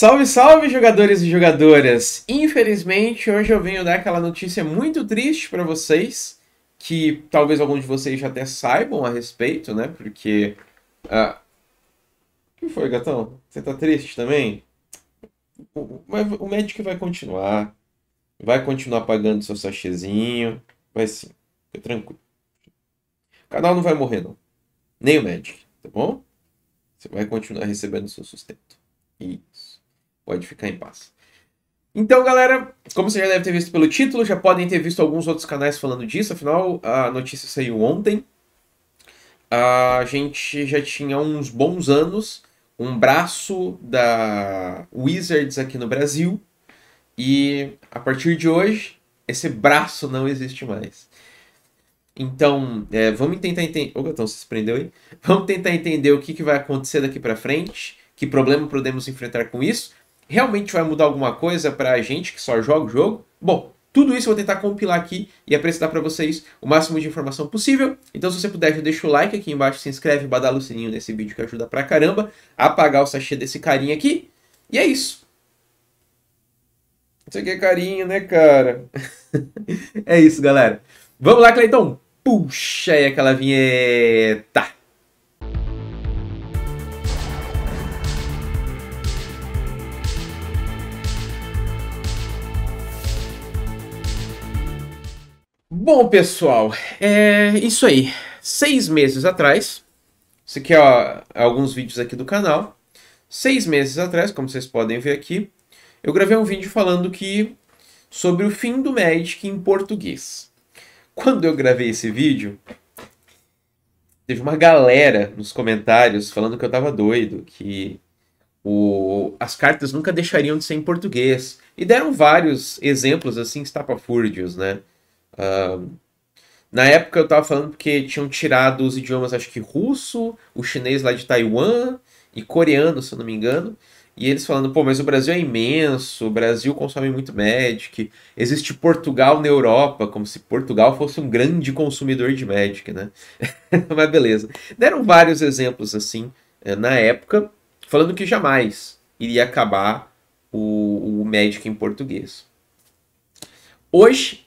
Salve, salve, jogadores e jogadoras! Infelizmente, hoje eu venho dar aquela notícia muito triste para vocês, que talvez alguns de vocês já até saibam a respeito, né? Porque. Ah... O que foi, gatão? Você tá triste também? O, o médico vai continuar. Vai continuar pagando seu sachezinho. Vai sim. Fica tranquilo. O canal não vai morrer, não. Nem o médico, tá bom? Você vai continuar recebendo seu sustento. E Pode ficar em paz. Então, galera, como você já deve ter visto pelo título, já podem ter visto alguns outros canais falando disso, afinal, a notícia saiu ontem. A gente já tinha uns bons anos um braço da Wizards aqui no Brasil, e a partir de hoje, esse braço não existe mais. Então, é, vamos tentar entender. Ô, Gatão, você se prendeu aí? Vamos tentar entender o que, que vai acontecer daqui para frente, que problema podemos enfrentar com isso realmente vai mudar alguma coisa para a gente que só joga o jogo? Bom, tudo isso eu vou tentar compilar aqui e apresentar para vocês o máximo de informação possível. Então, se você puder, já deixa o like aqui embaixo, se inscreve, badala o sininho nesse vídeo que ajuda pra caramba a apagar o sachê desse carinha aqui. E é isso. Isso aqui é carinho, né, cara? é isso, galera. Vamos lá, Cleiton. Puxa aí aquela vinheta. Bom, pessoal, é isso aí. Seis meses atrás, isso aqui é ó, alguns vídeos aqui do canal. Seis meses atrás, como vocês podem ver aqui, eu gravei um vídeo falando que sobre o fim do Magic em português. Quando eu gravei esse vídeo, teve uma galera nos comentários falando que eu tava doido, que o, as cartas nunca deixariam de ser em português. E deram vários exemplos assim estapafúrdios, né? Uh, na época eu tava falando porque tinham tirado os idiomas, acho que russo, o chinês lá de Taiwan e coreano, se eu não me engano. E eles falando, pô, mas o Brasil é imenso, o Brasil consome muito Magic, existe Portugal na Europa, como se Portugal fosse um grande consumidor de Magic, né? mas beleza. Deram vários exemplos assim eh, na época, falando que jamais iria acabar o, o Magic em português. Hoje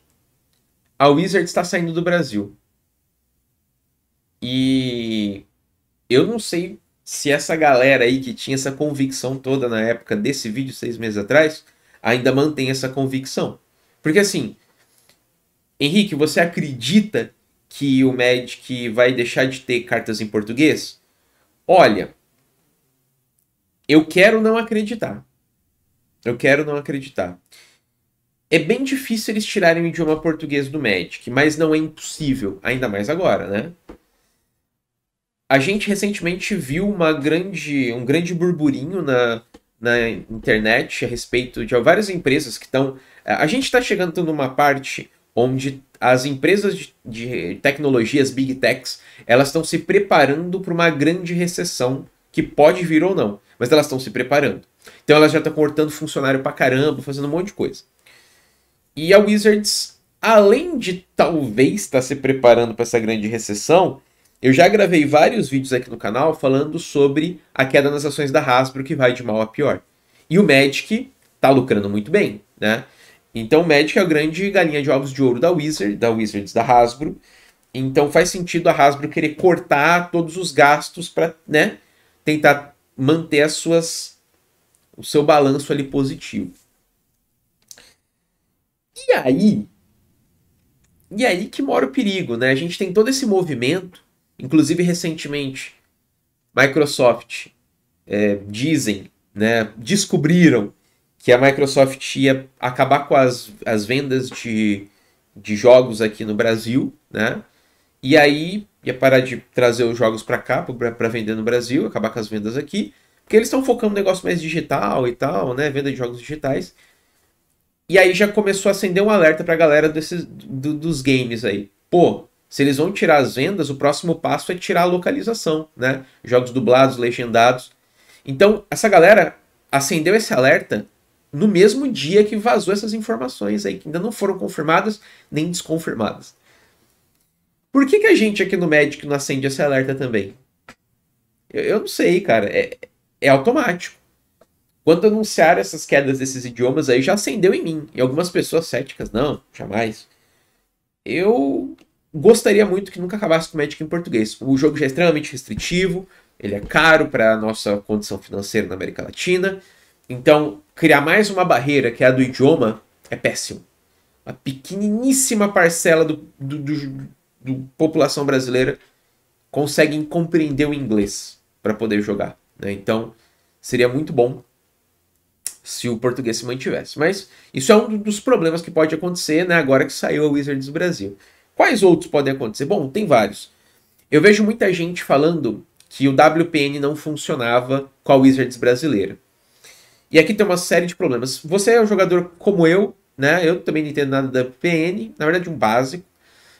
a Wizard está saindo do Brasil. E eu não sei se essa galera aí que tinha essa convicção toda na época desse vídeo, seis meses atrás, ainda mantém essa convicção. Porque assim, Henrique, você acredita que o Magic vai deixar de ter cartas em português? Olha, eu quero não acreditar. Eu quero não acreditar. É bem difícil eles tirarem o idioma português do Magic, mas não é impossível, ainda mais agora, né? A gente recentemente viu uma grande, um grande burburinho na, na internet a respeito de várias empresas que estão. A gente está chegando numa parte onde as empresas de, de tecnologias, big techs, elas estão se preparando para uma grande recessão que pode vir ou não, mas elas estão se preparando. Então elas já estão cortando funcionário para caramba, fazendo um monte de coisa. E a Wizards, além de talvez estar tá se preparando para essa grande recessão, eu já gravei vários vídeos aqui no canal falando sobre a queda nas ações da Hasbro que vai de mal a pior. E o Magic está lucrando muito bem, né? Então o Magic é a grande galinha de ovos de ouro da da Wizards da Hasbro. Então faz sentido a Hasbro querer cortar todos os gastos para, né, tentar manter as suas o seu balanço ali positivo. E aí? E aí que mora o perigo, né? A gente tem todo esse movimento, inclusive recentemente, Microsoft é, dizem, né, descobriram que a Microsoft ia acabar com as, as vendas de, de jogos aqui no Brasil, né? E aí ia parar de trazer os jogos para cá, para vender no Brasil, acabar com as vendas aqui, porque eles estão focando no negócio mais digital e tal, né? Venda de jogos digitais. E aí já começou a acender um alerta pra galera desses, do, dos games aí. Pô, se eles vão tirar as vendas, o próximo passo é tirar a localização, né? Jogos dublados, legendados. Então, essa galera acendeu esse alerta no mesmo dia que vazou essas informações aí, que ainda não foram confirmadas nem desconfirmadas. Por que, que a gente aqui no Magic não acende esse alerta também? Eu, eu não sei, cara. É, é automático. Quando anunciaram essas quedas desses idiomas aí, já acendeu em mim. E algumas pessoas céticas, não, jamais. Eu gostaria muito que nunca acabasse com o Magic em português. O jogo já é extremamente restritivo, ele é caro para a nossa condição financeira na América Latina. Então, criar mais uma barreira, que é a do idioma, é péssimo. Uma pequeniníssima parcela do, do, do, do população brasileira consegue compreender o inglês para poder jogar. Né? Então, seria muito bom se o português se mantivesse. Mas isso é um dos problemas que pode acontecer né, agora que saiu a Wizards Brasil. Quais outros podem acontecer? Bom, tem vários. Eu vejo muita gente falando que o WPN não funcionava com a Wizards brasileira. E aqui tem uma série de problemas. Você é um jogador como eu, né? Eu também não entendo nada da WPN, na verdade um básico.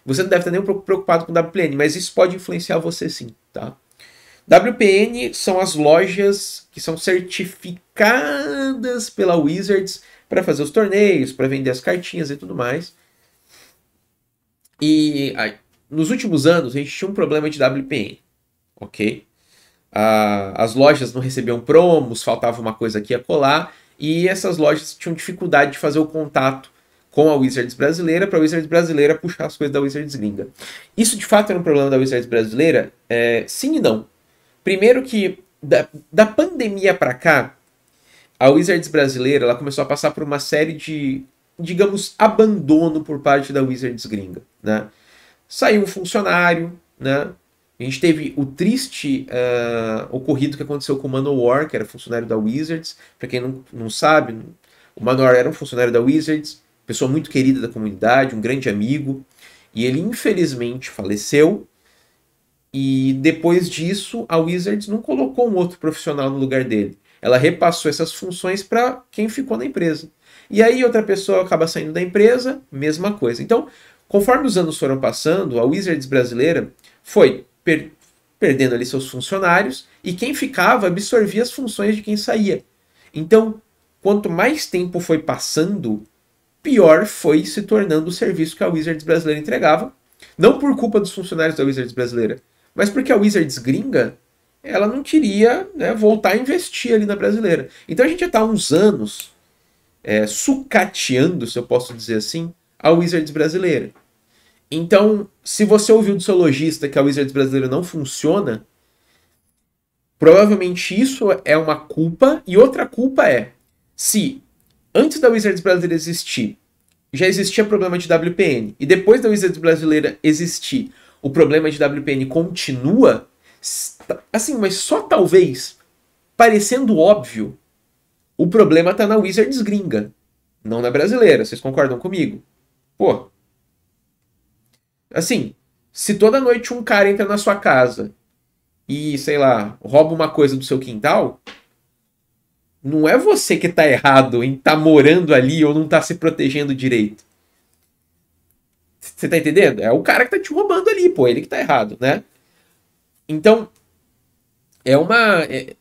Você não deve estar nem preocupado com o WPN, mas isso pode influenciar você sim, tá? WPN são as lojas que são certificadas pela Wizards para fazer os torneios, para vender as cartinhas e tudo mais. E nos últimos anos a gente tinha um problema de WPN, ok? as lojas não recebiam promos, faltava uma coisa aqui a colar, e essas lojas tinham dificuldade de fazer o contato com a Wizards brasileira para a Wizards brasileira puxar as coisas da Wizards gringa. Isso de fato era um problema da Wizards brasileira? É, sim e não. Primeiro que da, da pandemia para cá, a Wizards brasileira ela começou a passar por uma série de, digamos, abandono por parte da Wizards gringa, né? Saiu um funcionário, né? A gente teve o triste uh, ocorrido que aconteceu com o Manowar, que era funcionário da Wizards. Para quem não, não sabe, o Manowar era um funcionário da Wizards, pessoa muito querida da comunidade, um grande amigo. E ele infelizmente faleceu e depois disso, a Wizards não colocou um outro profissional no lugar dele. Ela repassou essas funções para quem ficou na empresa. E aí outra pessoa acaba saindo da empresa, mesma coisa. Então, conforme os anos foram passando, a Wizards brasileira foi per perdendo ali seus funcionários e quem ficava absorvia as funções de quem saía. Então, quanto mais tempo foi passando, pior foi se tornando o serviço que a Wizards brasileira entregava. Não por culpa dos funcionários da Wizards brasileira, mas porque a Wizards gringa, ela não queria né, voltar a investir ali na brasileira. Então a gente já está há uns anos é, sucateando, se eu posso dizer assim, a Wizards brasileira. Então, se você ouviu do seu lojista que a Wizards brasileira não funciona, provavelmente isso é uma culpa. E outra culpa é, se antes da Wizards brasileira existir, já existia problema de WPN, e depois da Wizards brasileira existir, o problema de WPN continua, assim, mas só talvez, parecendo óbvio, o problema tá na Wizards gringa, não na brasileira. Vocês concordam comigo? Pô. Assim, se toda noite um cara entra na sua casa e, sei lá, rouba uma coisa do seu quintal, não é você que tá errado em tá morando ali ou não tá se protegendo direito. Você tá entendendo? É o cara que tá te roubando ali, pô, ele que tá errado, né? Então, é uma. É...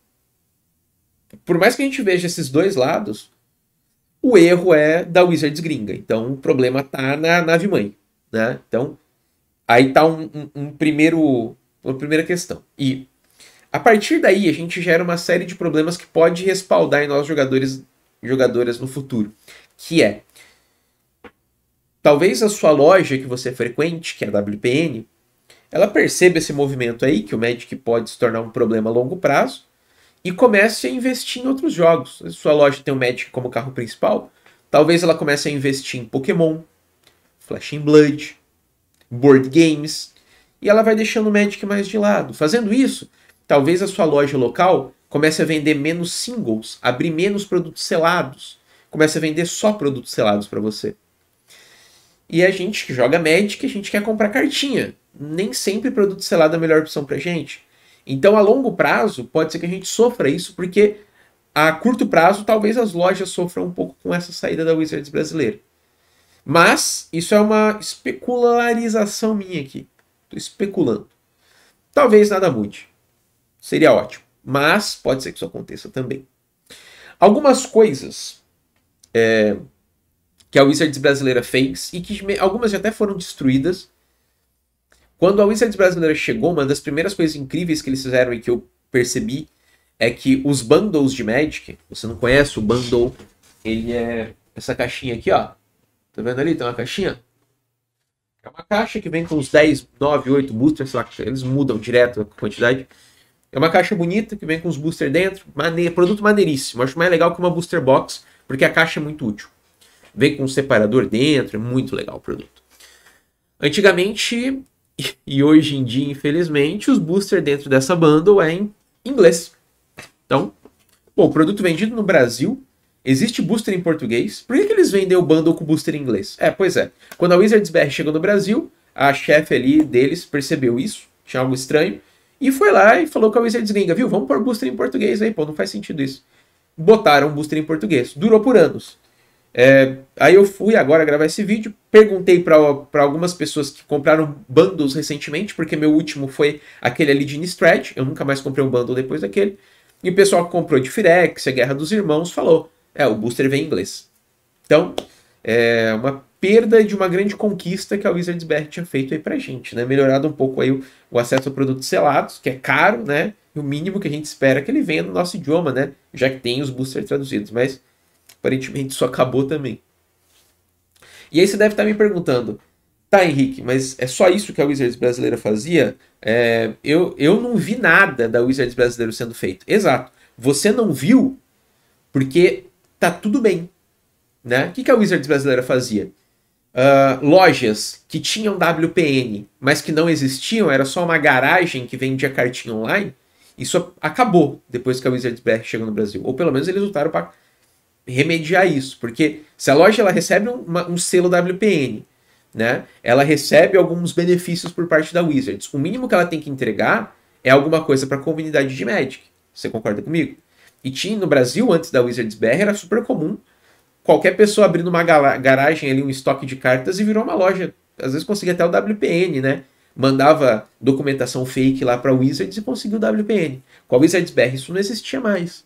Por mais que a gente veja esses dois lados, o erro é da Wizards gringa. Então, o problema tá na nave mãe, né? Então, aí tá um, um, um primeiro. Uma primeira questão. E a partir daí, a gente gera uma série de problemas que pode respaldar em nós jogadores jogadoras no futuro, que é Talvez a sua loja que você frequente, que é a WPN, ela perceba esse movimento aí, que o Magic pode se tornar um problema a longo prazo, e comece a investir em outros jogos. A sua loja tem o Magic como carro principal, talvez ela comece a investir em Pokémon, Flash in Blood, board games, e ela vai deixando o Magic mais de lado. Fazendo isso, talvez a sua loja local comece a vender menos singles, abrir menos produtos selados, comece a vender só produtos selados para você. E a gente que joga Magic, a gente quer comprar cartinha. Nem sempre produto selado é a melhor opção pra gente. Então, a longo prazo, pode ser que a gente sofra isso, porque a curto prazo, talvez as lojas sofram um pouco com essa saída da Wizards brasileira. Mas, isso é uma especularização minha aqui. Tô especulando. Talvez nada mude. Seria ótimo. Mas, pode ser que isso aconteça também. Algumas coisas. É, que a Wizards brasileira fez e que algumas já até foram destruídas. Quando a Wizards brasileira chegou, uma das primeiras coisas incríveis que eles fizeram e que eu percebi é que os bundles de Magic, você não conhece o bundle, ele é essa caixinha aqui, ó. Tá vendo ali? Tem uma caixinha. É uma caixa que vem com uns 10, 9, 8 boosters, lá, eles mudam direto a quantidade. É uma caixa bonita que vem com os boosters dentro, produto maneiríssimo. acho mais legal que uma booster box, porque a caixa é muito útil. Vem com um separador dentro, é muito legal o produto. Antigamente e hoje em dia, infelizmente, os boosters dentro dessa bundle é em inglês. Então, o produto vendido no Brasil Existe booster em português. Por que, que eles vendem o bundle com booster em inglês? É, pois é. Quando a Wizards BR chegou no Brasil, a chefe ali deles percebeu isso, tinha algo estranho, e foi lá e falou com a Wizards gringa, viu? Vamos pôr booster em português aí, pô, não faz sentido isso. Botaram booster em português. Durou por anos. É, aí eu fui agora gravar esse vídeo, perguntei para algumas pessoas que compraram bundles recentemente, porque meu último foi aquele ali de Innistrad, eu nunca mais comprei um bundle depois daquele. E o pessoal que comprou de Firex, a Guerra dos Irmãos, falou: é, o booster vem em inglês. Então, é uma perda de uma grande conquista que a Wizards BR tinha feito aí pra gente, né? Melhorado um pouco aí o, o acesso a produtos selados, que é caro, né? E o mínimo que a gente espera é que ele venha no nosso idioma, né? Já que tem os boosters traduzidos, mas Aparentemente isso acabou também. E aí você deve estar me perguntando, tá Henrique, mas é só isso que a Wizards brasileira fazia? É, eu, eu não vi nada da Wizards brasileira sendo feito. Exato. Você não viu porque tá tudo bem. Né? O que, que a Wizards brasileira fazia? Uh, lojas que tinham WPN, mas que não existiam, era só uma garagem que vendia cartinha online, isso acabou depois que a Wizards BR chegou no Brasil. Ou pelo menos eles lutaram para remediar isso, porque se a loja ela recebe um, uma, um selo WPN, né, ela recebe alguns benefícios por parte da Wizards. O mínimo que ela tem que entregar é alguma coisa para a comunidade de Magic. Você concorda comigo? E tinha no Brasil, antes da Wizards BR, era super comum qualquer pessoa abrindo uma garagem ali, um estoque de cartas e virou uma loja. Às vezes conseguia até o WPN, né? Mandava documentação fake lá para Wizards e conseguiu o WPN. Com a Wizards BR isso não existia mais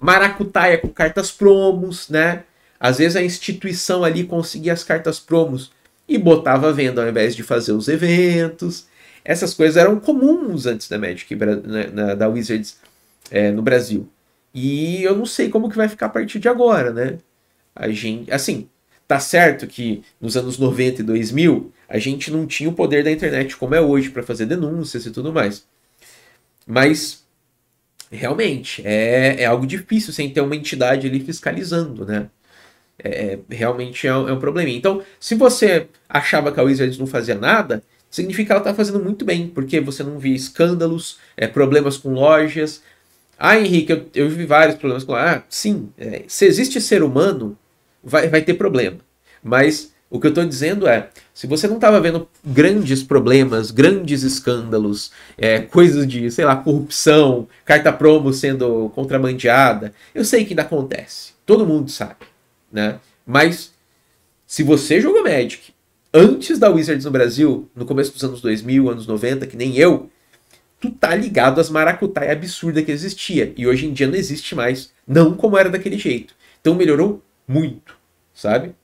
maracutaia com cartas promos, né? Às vezes a instituição ali conseguia as cartas promos e botava venda ao invés de fazer os eventos. Essas coisas eram comuns antes da Magic, né, da Wizards é, no Brasil. E eu não sei como que vai ficar a partir de agora, né? A gente, assim, tá certo que nos anos 90 e 2000 a gente não tinha o poder da internet como é hoje para fazer denúncias e tudo mais. Mas realmente é, é algo difícil sem ter uma entidade ali fiscalizando, né? É, é realmente é um, é um Então, se você achava que a Wizards não fazia nada, significa que ela está fazendo muito bem, porque você não via escândalos, é, problemas com lojas. Ah, Henrique, eu, eu vi vários problemas com lojas. Ah, sim, é, se existe ser humano, vai, vai ter problema. Mas o que eu estou dizendo é, se você não estava vendo grandes problemas, grandes escândalos, é, coisas de, sei lá, corrupção, carta promo sendo contrabandeada, eu sei que ainda acontece. Todo mundo sabe, né? Mas se você jogou Magic antes da Wizards no Brasil, no começo dos anos 2000, anos 90, que nem eu, tu tá ligado às maracutaia absurda que existia. E hoje em dia não existe mais, não como era daquele jeito. Então melhorou muito, sabe?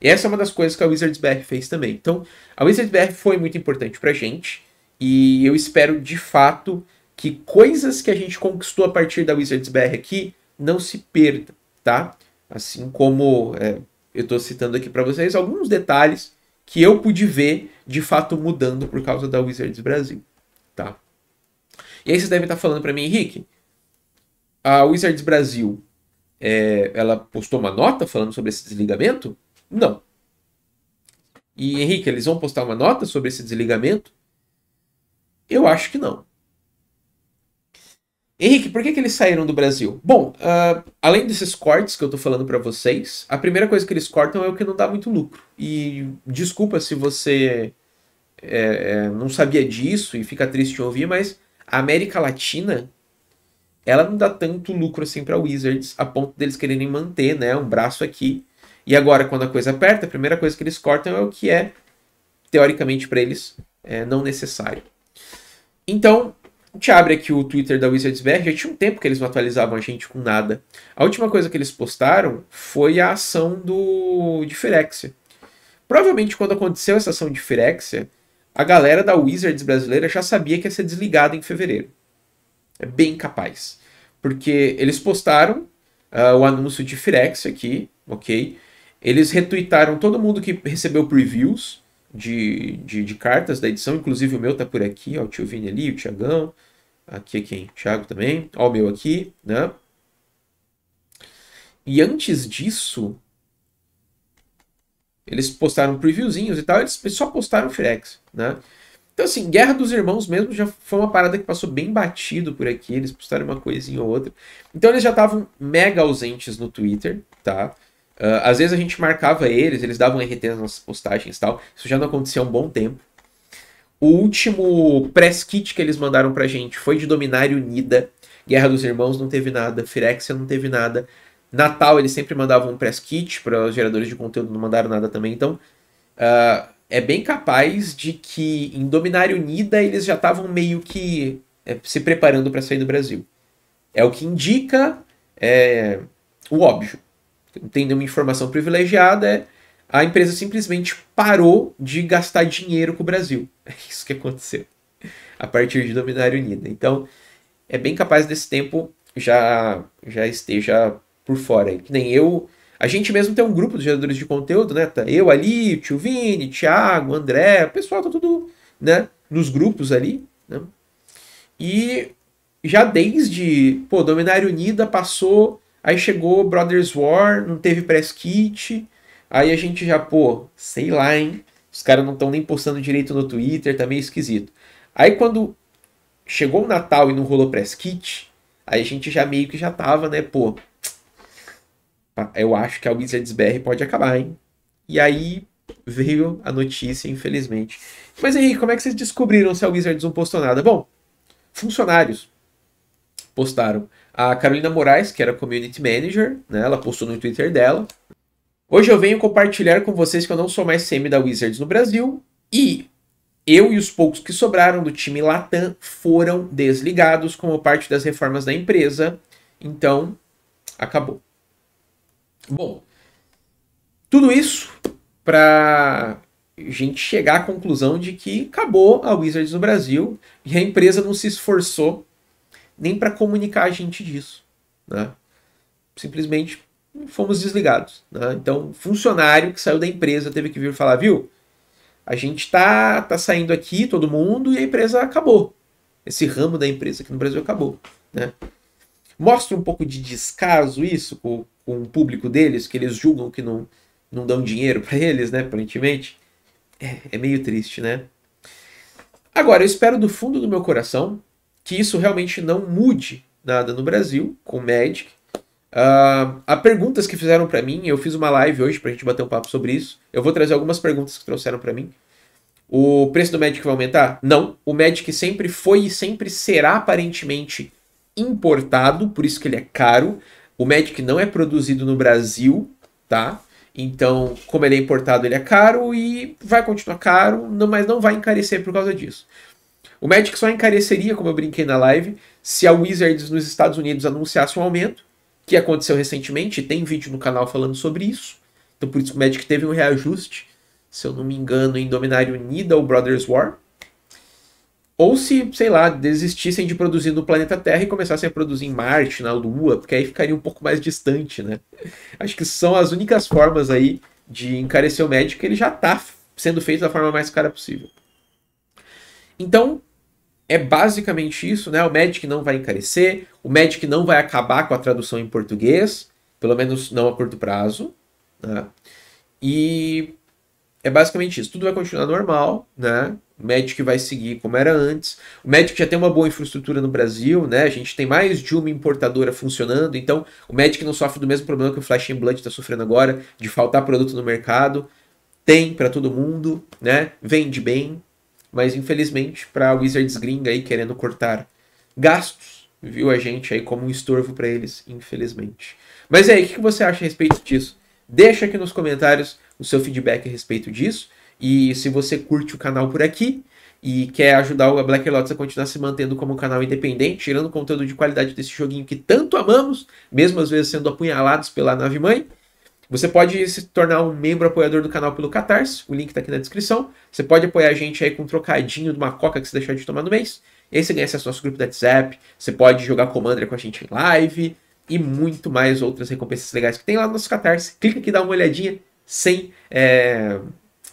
E essa é uma das coisas que a Wizards BR fez também. Então, a Wizards BR foi muito importante pra gente. E eu espero de fato que coisas que a gente conquistou a partir da Wizards BR aqui não se perdam, tá? Assim como é, eu estou citando aqui para vocês alguns detalhes que eu pude ver de fato mudando por causa da Wizards Brasil, tá? E aí vocês devem estar tá falando para mim, Henrique, a Wizards Brasil, é, ela postou uma nota falando sobre esse desligamento? Não. E Henrique, eles vão postar uma nota sobre esse desligamento? Eu acho que não. Henrique, por que, que eles saíram do Brasil? Bom, uh, além desses cortes que eu tô falando para vocês, a primeira coisa que eles cortam é o que não dá muito lucro. E desculpa se você é, é, não sabia disso e fica triste de ouvir, mas a América Latina ela não dá tanto lucro assim para Wizards a ponto deles quererem manter né, um braço aqui e agora, quando a coisa aperta, a primeira coisa que eles cortam é o que é, teoricamente para eles, é não necessário. Então, a gente abre aqui o Twitter da Wizards BR. Já tinha um tempo que eles não atualizavam a gente com nada. A última coisa que eles postaram foi a ação do de Firexia. Provavelmente quando aconteceu essa ação de Firexia, a galera da Wizards brasileira já sabia que ia ser desligada em fevereiro. É bem capaz. Porque eles postaram uh, o anúncio de Firexia aqui, ok? Eles retweetaram todo mundo que recebeu previews de, de, de cartas da edição, inclusive o meu tá por aqui, ó, o tio Vini ali, o Tiagão, aqui é quem? Thiago também, ó o meu aqui, né? E antes disso, eles postaram previewzinhos e tal, eles só postaram Firex, né? Então, assim, Guerra dos Irmãos mesmo já foi uma parada que passou bem batido por aqui. Eles postaram uma coisinha ou outra. Então, eles já estavam mega ausentes no Twitter, tá? Uh, às vezes a gente marcava eles, eles davam RT nas postagens e tal. Isso já não acontecia há um bom tempo. O último press kit que eles mandaram pra gente foi de Dominário Unida. Guerra dos Irmãos não teve nada, Firexia não teve nada. Natal eles sempre mandavam um press kit para os geradores de conteúdo, não mandaram nada também. Então uh, é bem capaz de que em Dominário Unida eles já estavam meio que é, se preparando para sair do Brasil. É o que indica é, o óbvio tendo uma informação privilegiada, é a empresa simplesmente parou de gastar dinheiro com o Brasil. É isso que aconteceu a partir de dominar unida. Então, é bem capaz desse tempo já já esteja por fora. Que nem eu. A gente mesmo tem um grupo de geradores de conteúdo, né? Tá eu ali, o tio Vini, Thiago, André, o pessoal tá tudo, né? Nos grupos ali, né? E já desde, pô, Dominário Unida passou Aí chegou Brothers War, não teve press kit. Aí a gente já, pô, sei lá, hein? Os caras não estão nem postando direito no Twitter, tá meio esquisito. Aí quando chegou o Natal e não rolou press kit, aí a gente já meio que já tava, né, pô. Eu acho que a Wizards BR pode acabar, hein? E aí veio a notícia, infelizmente. Mas aí, como é que vocês descobriram se a Wizards não postou nada? Bom, funcionários postaram. A Carolina Moraes, que era community manager, né, ela postou no Twitter dela. Hoje eu venho compartilhar com vocês que eu não sou mais CM da Wizards no Brasil e eu e os poucos que sobraram do time Latam foram desligados como parte das reformas da empresa. Então, acabou. Bom, tudo isso para gente chegar à conclusão de que acabou a Wizards no Brasil e a empresa não se esforçou nem para comunicar a gente disso. Né? Simplesmente fomos desligados. Né? Então, funcionário que saiu da empresa teve que vir falar, viu? A gente tá, tá saindo aqui, todo mundo, e a empresa acabou. Esse ramo da empresa aqui no Brasil acabou. Né? Mostra um pouco de descaso isso com, com o público deles, que eles julgam que não, não dão dinheiro para eles, né? Aparentemente. É, é meio triste, né? Agora, eu espero do fundo do meu coração que isso realmente não mude nada no Brasil com o Magic. Uh, há perguntas que fizeram para mim, eu fiz uma live hoje pra gente bater um papo sobre isso. Eu vou trazer algumas perguntas que trouxeram para mim. O preço do Magic vai aumentar? Não. O Magic sempre foi e sempre será aparentemente importado, por isso que ele é caro. O Magic não é produzido no Brasil, tá? Então, como ele é importado, ele é caro e vai continuar caro, não, mas não vai encarecer por causa disso. O Magic só encareceria, como eu brinquei na live, se a Wizards nos Estados Unidos anunciasse um aumento, que aconteceu recentemente, tem vídeo no canal falando sobre isso. Então por isso o Magic teve um reajuste, se eu não me engano, em Dominário ou Brothers War. Ou se, sei lá, desistissem de produzir no planeta Terra e começassem a produzir em Marte, na Lua, porque aí ficaria um pouco mais distante, né? Acho que são as únicas formas aí de encarecer o Magic, ele já está sendo feito da forma mais cara possível. Então, é basicamente isso, né? O Magic não vai encarecer, o Magic não vai acabar com a tradução em português, pelo menos não a curto prazo, né? E é basicamente isso. Tudo vai continuar normal, né? O Magic vai seguir como era antes. O Magic já tem uma boa infraestrutura no Brasil, né? A gente tem mais de uma importadora funcionando, então o Magic não sofre do mesmo problema que o Flash and Blood está sofrendo agora, de faltar produto no mercado. Tem para todo mundo, né? Vende bem, mas infelizmente, para Wizards gringa aí querendo cortar gastos, viu a gente aí como um estorvo para eles, infelizmente. Mas aí, o que você acha a respeito disso? Deixa aqui nos comentários o seu feedback a respeito disso. E se você curte o canal por aqui e quer ajudar o Black Lotus a continuar se mantendo como um canal independente, tirando conteúdo de qualidade desse joguinho que tanto amamos, mesmo às vezes sendo apunhalados pela nave mãe, você pode se tornar um membro apoiador do canal pelo Catarse, o link está aqui na descrição. Você pode apoiar a gente aí com um trocadinho de uma coca que você deixar de tomar no mês. E aí você ganha acesso ao nosso grupo do WhatsApp, você pode jogar Commander com a gente em live e muito mais outras recompensas legais que tem lá no nosso Catarse. Clica aqui, dá uma olhadinha, sem, é,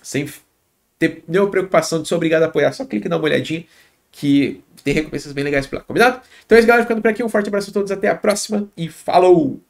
sem ter nenhuma preocupação de ser obrigado a apoiar. Só clica e dá uma olhadinha que tem recompensas bem legais por lá, combinado? Então é isso, galera. Ficando por aqui. Um forte abraço a todos. Até a próxima e falou!